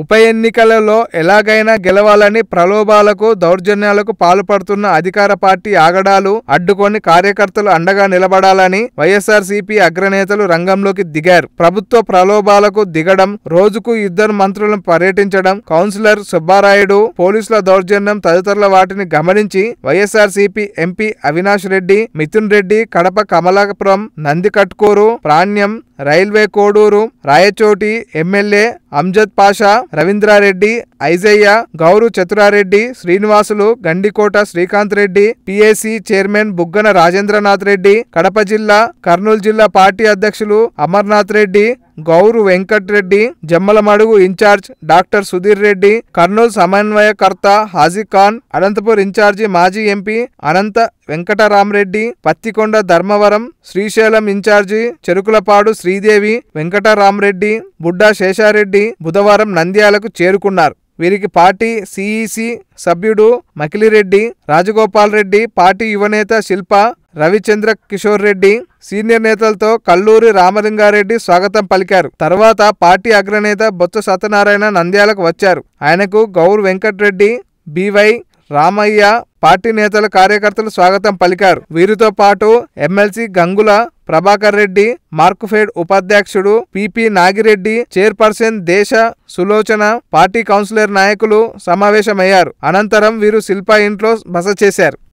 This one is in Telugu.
ఉప ఎన్నికలలో ఎలాగైనా గెలవాలని ప్రలోభాలకు దౌర్జన్యాలకు పాల్పడుతున్న అధికార పార్టీ ఆగడాలు అడ్డుకొని కార్యకర్తలు అండగా నిలబడాలని వైఎస్ఆర్సీపీ అగ్రనేతలు రంగంలోకి దిగారు ప్రభుత్వ ప్రలోభాలకు దిగడం రోజుకు ఇద్దరు మంత్రులను పర్యటించడం కౌన్సిలర్ సుబ్బారాయుడు పోలీసుల దౌర్జన్యం తదితరుల వాటిని గమనించి వైఎస్ఆర్సీపీ ఎంపీ అవినాష్ రెడ్డి మిథున్ రెడ్డి కడప కమలాపురం నందికట్కూరు ప్రాణ్యం railway Koduru Rayachoti MLA Amjad Basha Ravindra Reddy Aijayya Gowru Chatura Reddy Srinivasulu Gandikota Srikanth Reddy PAC chairman Buggana Rajendranath Reddy Kadapa జిల్లా కర్నూలు జిల్లా పార్టీ అధ్యక్షులు అమర్నాథ్ రెడ్డి గౌరు వెంకట్రెడ్డి జమ్మలమడుగు ఇన్ఛార్జ్ డాక్టర్ సుధీర్ రెడ్డి కర్నూలు సమన్వయకర్త ఖాన్ అనంతపూర్ ఇన్ఛార్జి మాజీ ఎంపీ అనంత వెంకటరామరెడ్డి పత్తికొండ ధర్మవరం శ్రీశైలం ఇన్ఛార్జి చెరుకులపాడు శ్రీదేవి వెంకటరామరెడ్డి బుడ్డా శేషారెడ్డి బుధవారం నంద్యాలకు చేరుకున్నారు వీరికి పార్టీ సిఈసి సభ్యుడు మకిలిరెడ్డి రాజగోపాల్ రెడ్డి పార్టీ యువనేత శిల్ప రవిచంద్ర కిషోర్ రెడ్డి సీనియర్ నేతలతో కల్లూరి రామలింగారెడ్డి స్వాగతం పలికారు తర్వాత పార్టీ అగ్రనేత బొత్స సత్యనారాయణ నంద్యాలకు వచ్చారు ఆయనకు గౌర్ వెంకట్రెడ్డి బివై రామయ్య పార్టీ నేతలు కార్యకర్తలు స్వాగతం పలికారు వీరితో పాటు ఎమ్మెల్సీ గంగుల ప్రభాకర్ రెడ్డి మార్కుఫేడ్ ఉపాధ్యక్షుడు పిపి నాగిరెడ్డి చైర్పర్సన్ దేశ సులోచన పార్టీ కౌన్సిలర్ నాయకులు సమావేశమయ్యారు అనంతరం వీరు శిల్ప ఇంట్లో బస చేశారు